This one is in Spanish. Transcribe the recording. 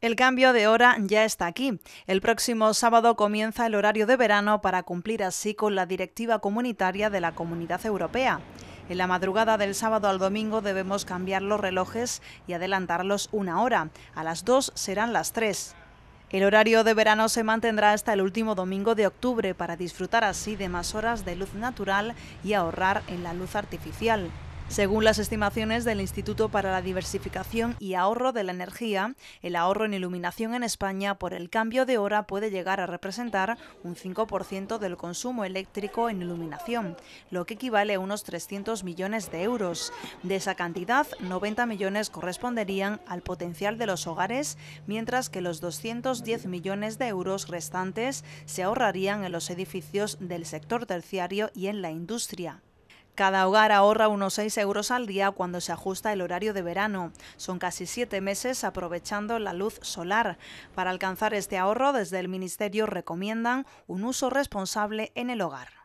El cambio de hora ya está aquí. El próximo sábado comienza el horario de verano para cumplir así con la directiva comunitaria de la Comunidad Europea. En la madrugada del sábado al domingo debemos cambiar los relojes y adelantarlos una hora. A las dos serán las tres. El horario de verano se mantendrá hasta el último domingo de octubre para disfrutar así de más horas de luz natural y ahorrar en la luz artificial. Según las estimaciones del Instituto para la Diversificación y Ahorro de la Energía, el ahorro en iluminación en España por el cambio de hora puede llegar a representar un 5% del consumo eléctrico en iluminación, lo que equivale a unos 300 millones de euros. De esa cantidad, 90 millones corresponderían al potencial de los hogares, mientras que los 210 millones de euros restantes se ahorrarían en los edificios del sector terciario y en la industria. Cada hogar ahorra unos 6 euros al día cuando se ajusta el horario de verano. Son casi siete meses aprovechando la luz solar. Para alcanzar este ahorro, desde el Ministerio recomiendan un uso responsable en el hogar.